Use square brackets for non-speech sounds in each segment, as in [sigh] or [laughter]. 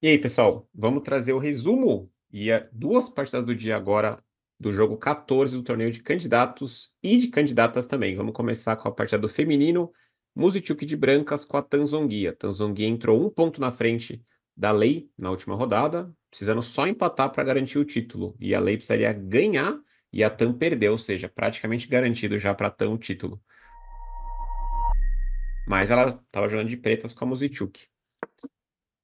E aí, pessoal, vamos trazer o resumo e a, duas partidas do dia agora do jogo 14 do torneio de candidatos e de candidatas também. Vamos começar com a partida do feminino, Musichuk de brancas com a Tanzonguia. Tanzonguia entrou um ponto na frente da Lei na última rodada, precisando só empatar para garantir o título. E a Lei precisaria ganhar e a Tan perdeu, ou seja, praticamente garantido já para a Tan o título. Mas ela estava jogando de pretas com a Musichuk.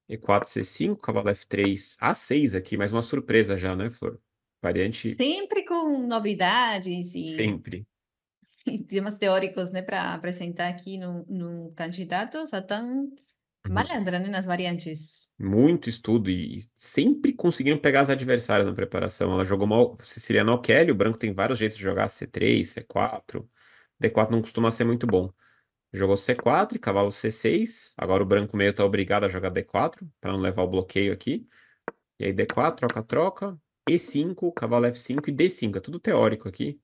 E4, C5, cavalo F3, A6 aqui, mais uma surpresa já, né, Flor? Variante. Sempre com novidades e. Sempre. [laughs] E temas teóricos, né, para apresentar aqui no, no candidato, só tão uhum. malandra, né, nas variantes. Muito estudo e, sempre conseguiram pegar as adversárias na preparação. Ela jogou mal Siciliano Kelly, o branco tem vários jeitos de jogar C3, C4. D4 não costuma ser muito bom. Jogou C4, cavalo C6. Agora o branco meio tá obrigado a jogar D4 para não levar o bloqueio aqui. E aí D4, troca, troca. E5, cavalo F5 e D5. É tudo teórico aqui.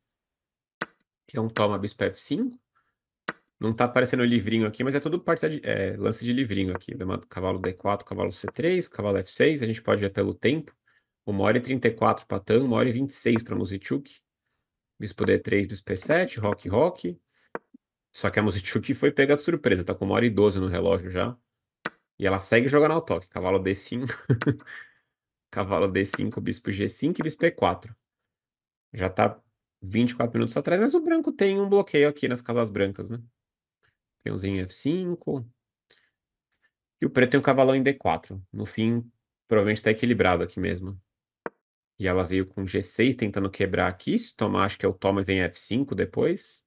Que é um toma bispo F5. Não tá aparecendo o livrinho aqui, mas é tudo parte de, é, lance de livrinho aqui. Cavalo D4, cavalo C3, cavalo F6. A gente pode ver pelo tempo. Uma hora e 34 para Tan, uma hora e 26 para Musichuk. Bispo D3, bispo E7, rock, rock. Só que a Musichuki foi pega de surpresa, tá com uma hora e 12 no relógio já. E ela segue jogando ao toque. Cavalo D5. [laughs] Cavalo D5, bispo G5 e bispo E4. Já tá 24 minutos atrás, mas o branco tem um bloqueio aqui nas casas brancas, né? Peãozinho F5. E o preto tem um cavalão em D4. No fim, provavelmente tá equilibrado aqui mesmo. E ela veio com G6 tentando quebrar aqui. Se tomar, acho que é o toma e vem F5 depois.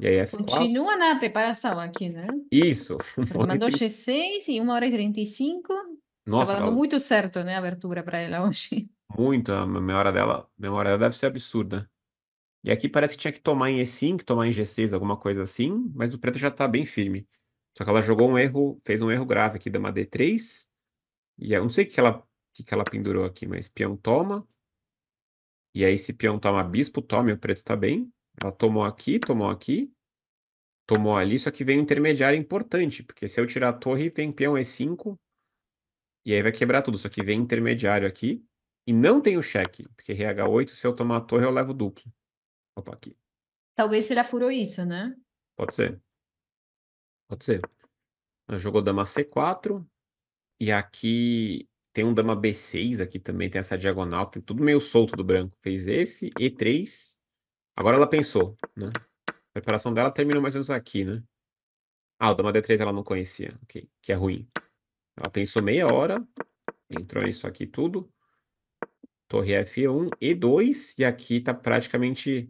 E aí F4. É assim, Continua na preparação aqui, né? Isso. [laughs] Mandou G6 e 1 hora e 35. Tá Nossa, Tava dando muito certo, né, a abertura para ela hoje. Muito, a memória dela, a memória dela deve ser absurda. E aqui parece que tinha que tomar em E5, tomar em G6, alguma coisa assim, mas o preto já tá bem firme. Só que ela jogou um erro, fez um erro grave aqui, dama D3. E eu não sei o que ela, que, que ela pendurou aqui, mas peão toma. E aí, se peão toma bispo, toma e o preto tá bem. Ela tomou aqui, tomou aqui, tomou ali, só que vem um intermediário importante, porque se eu tirar a torre, vem peão E5, e aí vai quebrar tudo, só que vem intermediário aqui, e não tem o cheque, porque RH8, se eu tomar a torre, eu levo duplo. Opa, aqui. Talvez ele afurou isso, né? Pode ser. Pode ser. Ela jogou dama C4, e aqui tem um dama B6 aqui também, tem essa diagonal, tem tudo meio solto do branco. Fez esse, E3, Agora ela pensou, né? A preparação dela terminou mais ou menos aqui, né? Ah, o dama D3 ela não conhecia, ok, que é ruim. Ela pensou meia hora, entrou nisso aqui tudo. Torre F1, E2, e aqui tá praticamente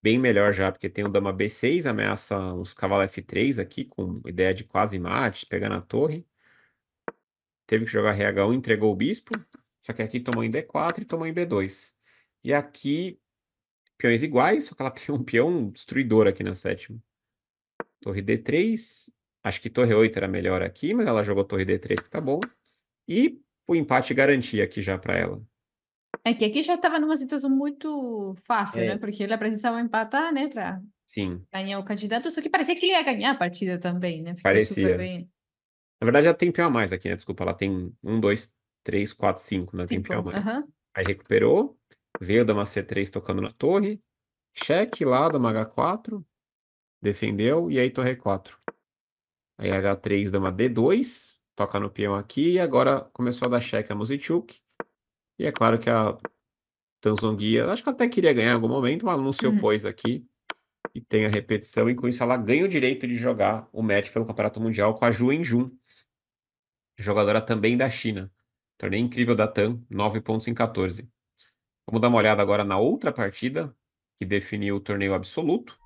bem melhor já, porque tem o dama B6, ameaça os cavalos F3 aqui, com ideia de quase mate, pegar na torre. Teve que jogar RH1, entregou o bispo, só que aqui tomou em D4 e tomou em B2. E aqui peões iguais, só que ela [laughs] tem um peão destruidor aqui na sétima. Torre D3. Acho que torre 8 era melhor aqui, mas ela jogou torre D3, que tá bom. E o empate garantia aqui já para ela. É que aqui já estava numa situação muito fácil, é. né? Porque ela precisava empatar, né? Para ganhar o candidato. Só que parecia que ele ia ganhar a partida também, né? Ficou parecia. Bem... Na verdade, ela tem peão a mais aqui, né? Desculpa, ela tem um, dois, três, quatro, cinco, né? Tem peão a mais. Uhum. Aí recuperou. Veio dama C3 tocando na torre. Cheque lá, dama H4. Defendeu. E aí torre E4. Aí H3, dama D2. Toca no peão aqui. E agora começou a dar cheque a Musichuk. E é claro que a Tanzonguia, acho que até queria ganhar em algum momento, mas não se opôs uhum. aqui. E tem a repetição. E com isso ela ganha o direito de jogar o match pelo Campeonato Mundial com a Ju Enjun. Jogadora também da China. Torneio incrível da TAM, 9 pontos em 14. Vamos dar uma olhada agora na outra partida que definiu o torneio absoluto.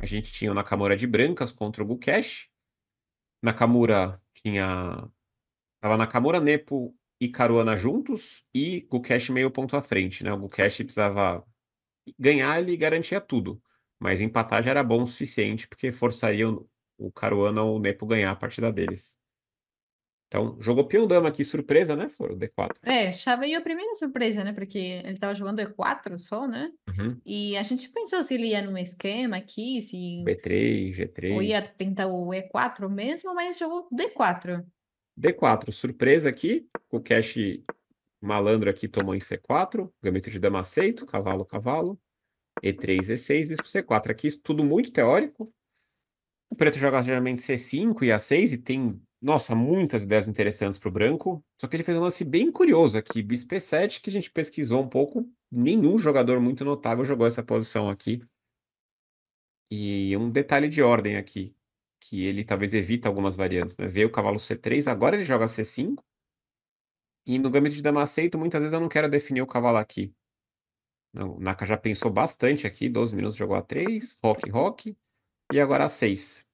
A gente tinha o Nakamura de brancas contra o Gukesh. Nakamura tinha. Tava Nakamura, Nepo e Caruana juntos e Gukesh meio ponto à frente, né? O Gukesh precisava ganhar, ele garantia tudo. Mas empatar já era bom o suficiente, porque forçaria o Caruana ou o Nepo ganhar a partida deles. Então, jogou peão-dama aqui, surpresa, né, Flor? O D4. É, chave veio a primeira surpresa, né? Porque ele estava jogando E4 só, né? Uhum. E a gente pensou se ele ia num esquema aqui, se... B3, G3... Ou ia tentar o E4 mesmo, mas jogou D4. D4, surpresa aqui, o cash malandro aqui tomou em C4, gameto de dama aceito, cavalo, cavalo, E3, E6, bispo C4. Aqui, tudo muito teórico. O preto joga geralmente C5 e A6 e tem nossa, muitas ideias interessantes para o branco. Só que ele fez um lance bem curioso aqui. Bispo E7, que a gente pesquisou um pouco, nenhum jogador muito notável jogou essa posição aqui. E um detalhe de ordem aqui, que ele talvez evita algumas variantes, né? Veio o cavalo C3, agora ele joga C5. E no gambito de aceito, muitas vezes eu não quero definir o cavalo aqui. O Naka já pensou bastante aqui, 12 minutos jogou a 3, rock, rock. E agora a 6.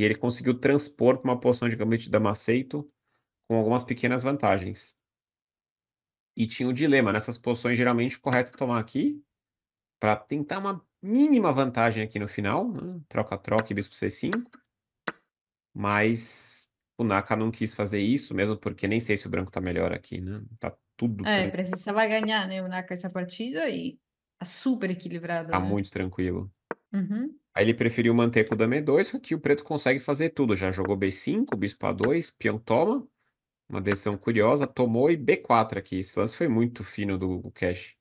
E ele conseguiu transpor para uma posição de gambit de Damaceito com algumas pequenas vantagens. E tinha o um dilema, nessas posições geralmente correto é tomar aqui para tentar uma mínima vantagem aqui no final, né? troca-troca e bispo c5. Mas o Naka não quis fazer isso, mesmo porque nem sei se o branco tá melhor aqui, né? Tá tudo. É, precisava ganhar, né, o Naka essa partida e tá super equilibrado. Tá né? muito tranquilo. Uhum. Aí ele preferiu manter com o dama E2, só que o preto consegue fazer tudo. Já jogou B5, bispo A2, peão toma. Uma decisão curiosa, tomou e B4 aqui. Esse lance foi muito fino do, do cash.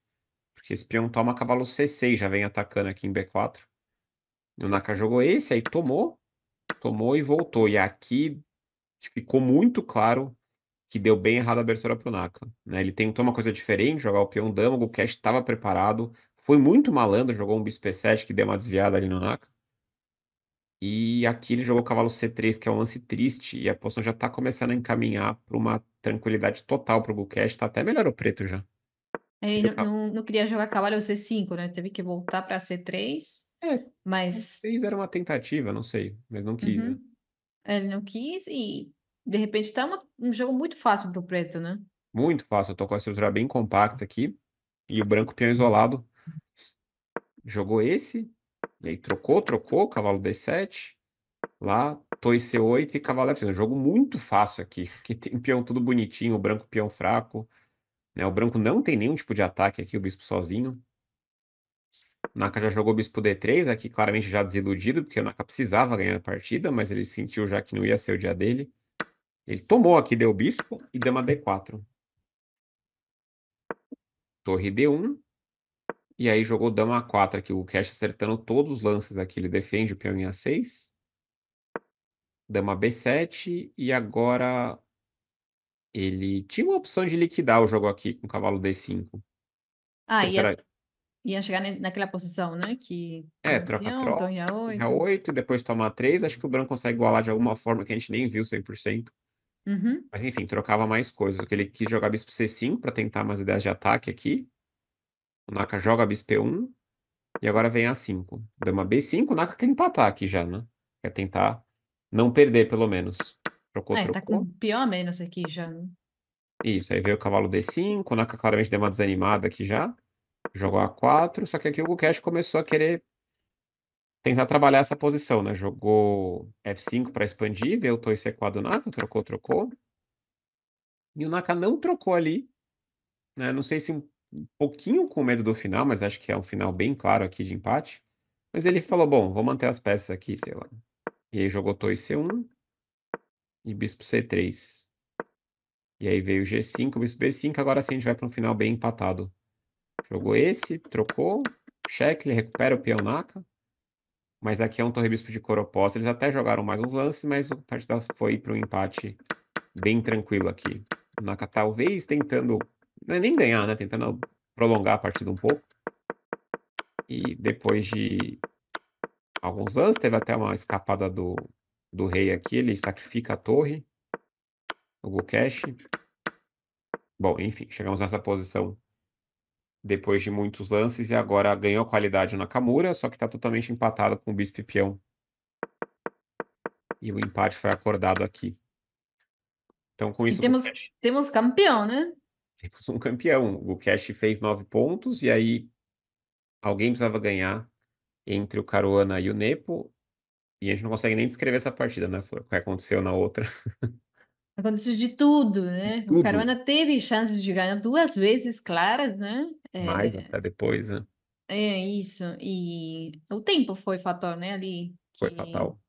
Porque esse peão toma cavalo C6, já vem atacando aqui em B4. O Naka jogou esse, aí tomou, tomou e voltou. E aqui ficou muito claro que deu bem errado a abertura pro Naka. Né? Ele tentou uma coisa diferente, jogar o peão dama, o Cash estava preparado, foi muito malandro, jogou um bispo E7 que deu uma desviada ali no Naka. E aqui ele jogou cavalo C3, que é um lance triste, e a posição já tá começando a encaminhar para uma tranquilidade total pro Gukesh, tá até melhor o preto já. Ele não, não, não, queria jogar cavalo C5, né? Teve que voltar para C3. É, mas. C3 era uma tentativa, não sei, mas não quis, uhum. né? É, ele não quis e, de repente, tá uma, um jogo muito fácil pro preto, né? Muito fácil, eu tô com a estrutura bem compacta aqui. E o branco peão isolado, jogou esse, e aí trocou, trocou, cavalo d7, lá, torre c8 e cavalo f Um jogo muito fácil aqui, [laughs] que tem peão tudo bonitinho, o branco peão fraco. Né? O branco não tem nenhum tipo de ataque aqui, o bispo sozinho. O Naka já jogou o bispo d3, aqui claramente já desiludido, porque o Naka precisava ganhar a partida, mas ele sentiu já que não ia ser o dia dele. Ele tomou aqui, deu bispo e dama d4. Torre d1, e aí jogou dama A4 aqui, o Cash acertando todos os lances aqui. Ele defende o peão em A6. Dama B7. E agora ele tinha uma opção de liquidar o jogo aqui com o cavalo D5. Ah, ia, será... ia chegar naquela posição, né? Que... É, troca-troca. A8, e depois toma a 3. Acho que o branco consegue igualar de alguma forma que a gente nem viu 100%. Uhum. Mas enfim, trocava mais coisas. Porque ele quis jogar bispo C5 para tentar mais ideias de ataque aqui. O Naka joga bis 1 E agora vem A5. Dama B5, o Naka quer empatar aqui já, né? Quer tentar não perder, pelo menos. Trocou, é, trocou. tá com pior a menos aqui já. Né? Isso, aí veio o cavalo D5, o Naka claramente deu uma desanimada aqui já. Jogou A4, só que aqui o Gukesh começou a querer tentar trabalhar essa posição, né? Jogou F5 para expandir, veio o torre C4 do Naka, trocou, trocou. E o Naka não trocou ali. Né? Não sei se um um pouquinho com medo do final, mas acho que é um final bem claro aqui de empate. Mas ele falou, bom, vou manter as peças aqui, sei lá. E aí jogou torre C1 e bispo C3. E aí veio G5, bispo B5, agora sim a gente vai para um final bem empatado. Jogou esse, trocou, cheque, ele recupera o peão naca. Mas aqui é um torre bispo de cor oposta. Eles até jogaram mais uns lances, mas a partida foi para um empate bem tranquilo aqui. O Naka talvez tentando não é nem ganhar, né? Tentando prolongar a partida um pouco. E depois de alguns lances, teve até uma escapada do, do rei aqui. Ele sacrifica a torre. O Gukesh. Bom, enfim, chegamos nessa posição depois de muitos lances e agora ganhou qualidade o Nakamura, só que está totalmente empatado com o Bispo e Peão. E o empate foi acordado aqui. Então, com isso. Temos, temos campeão, né? temos um campeão. O Cash fez nove pontos e aí alguém precisava ganhar entre o Caruana e o Nepo. E a gente não consegue nem descrever essa partida, né, Flor? O que aconteceu na outra? [laughs] Aconteceu de tudo, né? De tudo. O Caruana teve chances de ganhar duas vezes claras, né? É, Mais até depois, né? É, isso. E o tempo foi fatal, né? Ali. Que... Foi fatal.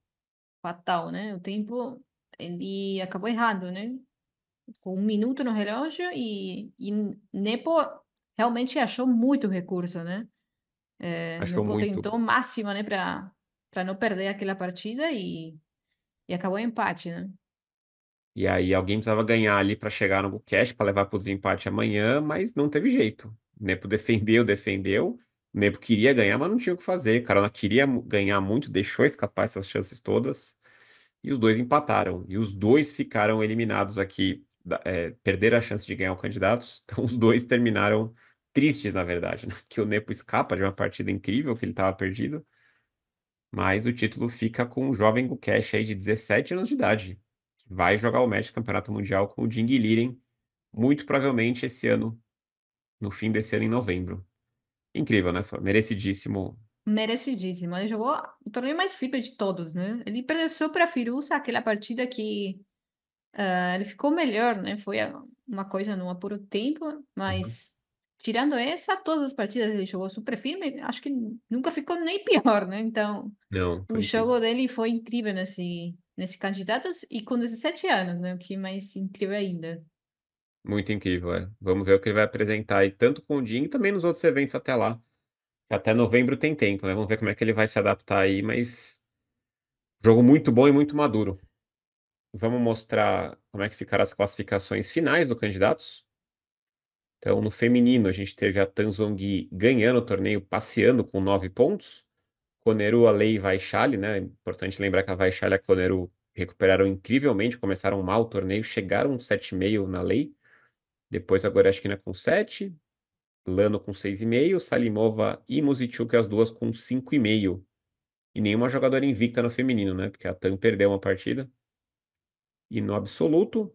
Fatal, né? O tempo, ele acabou errado, né? com um minuto no relógio e, e Nepo realmente achou muito recurso, né? É, achou Nepo muito. tentou máxima, né, para não perder aquela partida e, e acabou em empate, né? E aí alguém precisava ganhar ali para chegar no cash para levar para o desempate amanhã, mas não teve jeito. Nepo defendeu, defendeu. Nepo queria ganhar, mas não tinha o que fazer. Carona queria ganhar muito, deixou escapar essas chances todas. E os dois empataram. E os dois ficaram eliminados aqui é, perderam a chance de ganhar o candidato, [laughs] então os dois terminaram tristes, na verdade, né? que o Nepo escapa de uma partida incrível que ele estava perdido, mas o título fica com o jovem Gukesh aí de 17 anos de idade, que vai jogar o match Campeonato Mundial com o Ding Liren, muito provavelmente esse ano, no fim desse ano, em novembro. Incrível, né? Merecidíssimo. Merecidíssimo. Ele jogou o torneio mais frio de todos, né? Ele perdeu para Firusa aquela partida que Uh, ele ficou melhor, né? Foi uma coisa no apuro tempo, uhum. mas uhum. tirando essa, todas as partidas ele jogou super firme. Acho que nunca ficou nem pior, né? Então, Não, o jogo dele foi incrível nesse, nesse candidato e com 17 anos, né? O que é mais incrível ainda. Muito incrível, é. Vamos ver o que ele vai apresentar aí, tanto com o Jim e também nos outros eventos até lá. Até novembro tem tempo, né? Vamos ver como é que ele vai se adaptar aí, mas. Jogo muito bom e muito maduro vamos mostrar como é que ficaram as classificações finais do candidatos. Então, no feminino, a gente teve a Tanzongyi ganhando o torneio, passeando com nove pontos. Koneru, Alei e Vaishali, né? Importante lembrar que a Vaishali e a Koneru recuperaram incrivelmente, começaram mal o torneio, chegaram 7,5 na lei. Depois a Goreshkina com 7, Lano com 6,5, Salimova e Musichuk as duas com 5,5. E nenhuma jogadora invicta no feminino, né? Porque a Tan perdeu uma partida. E no absoluto,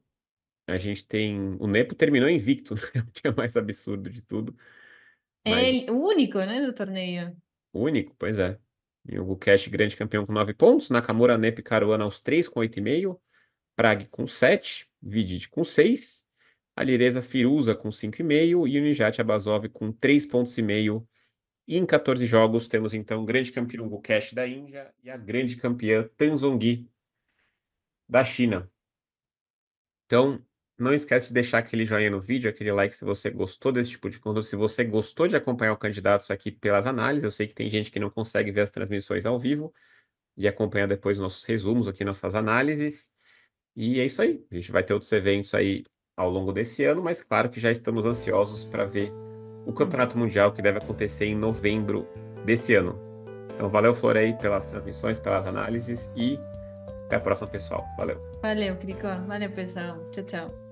a gente tem. O Nepo terminou invicto, [laughs] né? o que é mais absurdo de tudo. É mas... É o único, né, do torneio. Único, pois é. o Gukesh grande campeão com 9 pontos. Nakamura, Nep e Caruana aos três com meio Prague com 7. Vidid com 6. Alireza Firuza com 5,5. E Unijat Abazov com 3,5 pontos. E em 14 jogos temos então o grande campeão Gukesh da Índia e a grande campeã Tanzongui da China. Então, não esquece de deixar aquele joinha no vídeo, aquele like se você gostou desse tipo de conteúdo, se você gostou de acompanhar o candidato aqui pelas análises. Eu sei que tem gente que não consegue ver as transmissões ao vivo e acompanhar depois nossos resumos aqui, nossas análises. E é isso aí. A gente vai ter outros eventos aí ao longo desse ano, mas claro que já estamos ansiosos para ver o Campeonato Mundial que deve acontecer em novembro desse ano. Então, valeu, Florei, pelas transmissões, pelas análises e até a próxima, pessoal. Valeu. Valeu, Cricor, Valeu, pessoal. Tchau, tchau.